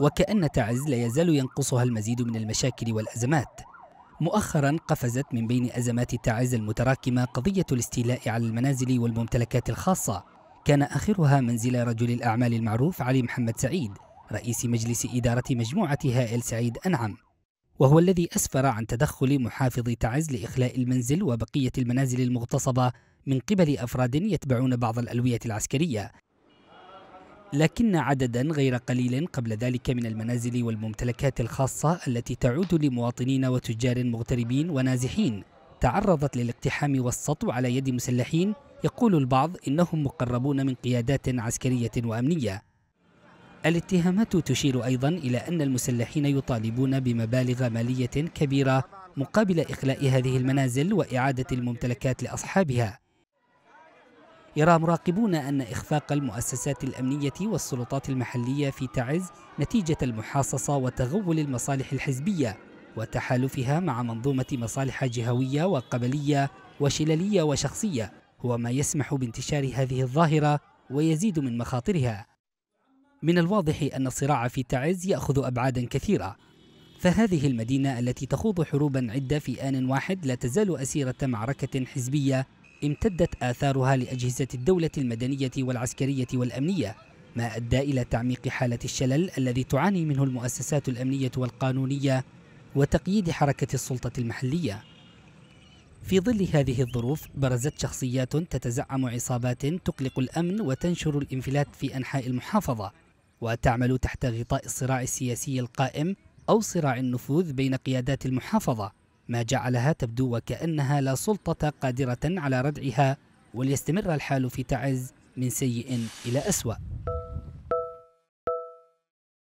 وكأن تعز لا يزال ينقصها المزيد من المشاكل والأزمات مؤخرا قفزت من بين أزمات تعز المتراكمة قضية الاستيلاء على المنازل والممتلكات الخاصة كان آخرها منزل رجل الأعمال المعروف علي محمد سعيد رئيس مجلس إدارة مجموعة هائل سعيد أنعم وهو الذي أسفر عن تدخل محافظ تعز لإخلاء المنزل وبقية المنازل المغتصبة من قبل أفراد يتبعون بعض الألوية العسكرية لكن عددا غير قليل قبل ذلك من المنازل والممتلكات الخاصة التي تعود لمواطنين وتجار مغتربين ونازحين تعرضت للاقتحام والسطو على يد مسلحين يقول البعض إنهم مقربون من قيادات عسكرية وأمنية الاتهامات تشير أيضا إلى أن المسلحين يطالبون بمبالغ مالية كبيرة مقابل إخلاء هذه المنازل وإعادة الممتلكات لأصحابها يرى مراقبون أن إخفاق المؤسسات الأمنية والسلطات المحلية في تعز نتيجة المحاصصة وتغول المصالح الحزبية وتحالفها مع منظومة مصالح جهوية وقبلية وشللية وشخصية هو ما يسمح بانتشار هذه الظاهرة ويزيد من مخاطرها من الواضح أن الصراع في تعز يأخذ أبعادا كثيرة فهذه المدينة التي تخوض حروبا عدة في آن واحد لا تزال أسيرة معركة حزبية امتدت آثارها لأجهزة الدولة المدنية والعسكرية والأمنية ما أدى إلى تعميق حالة الشلل الذي تعاني منه المؤسسات الأمنية والقانونية وتقييد حركة السلطة المحلية في ظل هذه الظروف برزت شخصيات تتزعم عصابات تقلق الأمن وتنشر الانفلات في أنحاء المحافظة وتعمل تحت غطاء الصراع السياسي القائم أو صراع النفوذ بين قيادات المحافظة ما جعلها تبدو وكأنها لا سلطة قادرة على ردعها وليستمر الحال في تعز من سيء إلى أسوأ